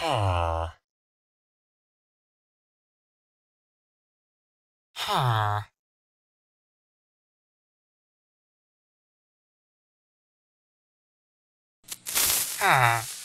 Ha. Ha. Ha.